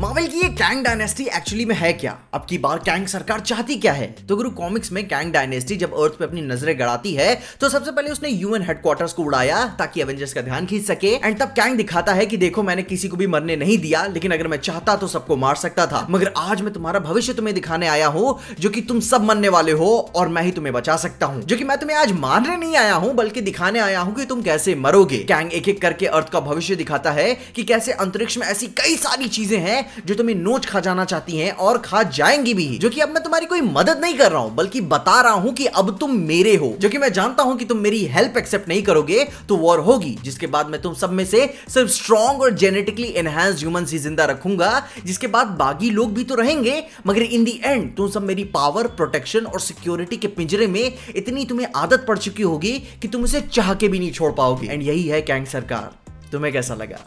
Marvel की ये Kang dynasty actually में है क्या अब की बार कैंग सरकार चाहती क्या है तो गुरु कॉमिक्स में कैंग डायनेस्टी जब अर्थ पे अपनी नजरें गड़ाती है तो सबसे पहले उसने यूएन हेडक्वार्टर्स को उड़ाया ताकि एवेंजर्स का ध्यान खींच सके एंड तब कैंग दिखाता है कि देखो मैंने किसी को भी मरने नहीं दिया लेकिन अगर मैं चाहता तो सबको मार सकता था मगर आज मैं तुम्हारा भविष्य तुम्हें दिखाने आया हूँ जो की तुम सब मरने वाले हो और मैं ही तुम्हें बचा सकता हूँ जो की मैं तुम्हें आज मारने नहीं आया हूँ बल्कि दिखाने आया हूँ की तुम कैसे मरोगे कैंग एक एक करके अर्थ का भविष्य दिखाता है की कैसे अंतरिक्ष में ऐसी कई सारी चीजें हैं जो तुम्हें नोच खा जाना चाहती हैं और खा जाएंगी भी जो कि अब मैं तुम्हारी कोई मदद नहीं कर रहा हूँ बल्कि बता रहा हूँ कि अब तुम मेरे हो जो कि मैं जानता हूँ कि तुम मेरी हेल्प एक्सेप्ट नहीं करोगे तो वॉर होगी जिसके बाद मैं तुम सब में से सिर्फ स्ट्रॉन्ग और जेनेटिकली एनहेंस ह्यूमन ही जिंदा रखूंगा जिसके बाद बाकी लोग भी तो रहेंगे मगर इन दी एंड तुम सब मेरी पावर प्रोटेक्शन और सिक्योरिटी के पिंजरे में इतनी तुम्हें आदत पड़ चुकी होगी कि तुम उसे चाह के भी नहीं छोड़ पाओगे एंड यही है कैंग सरकार तुम्हें कैसा लगा